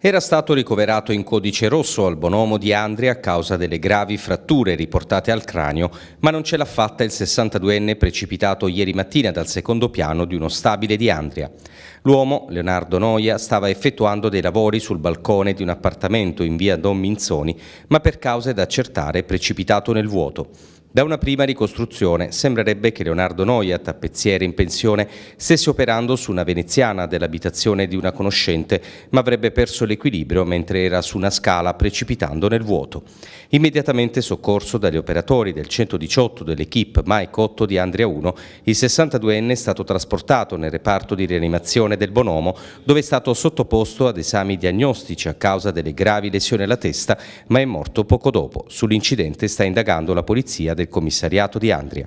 Era stato ricoverato in codice rosso al bonomo di Andria a causa delle gravi fratture riportate al cranio, ma non ce l'ha fatta il 62enne precipitato ieri mattina dal secondo piano di uno stabile di Andria. L'uomo, Leonardo Noia, stava effettuando dei lavori sul balcone di un appartamento in via Don Minzoni, ma per cause da accertare è precipitato nel vuoto. Da una prima ricostruzione sembrerebbe che Leonardo Noia, tappezziere in pensione, stesse operando su una veneziana dell'abitazione di una conoscente, ma avrebbe perso l'equilibrio mentre era su una scala precipitando nel vuoto. Immediatamente soccorso dagli operatori del 118 dell'equipe Mike 8 di Andria 1, il 62enne è stato trasportato nel reparto di rianimazione del Bonomo, dove è stato sottoposto ad esami diagnostici a causa delle gravi lesioni alla testa, ma è morto poco dopo. Sull'incidente sta indagando la polizia del commissariato di Andria.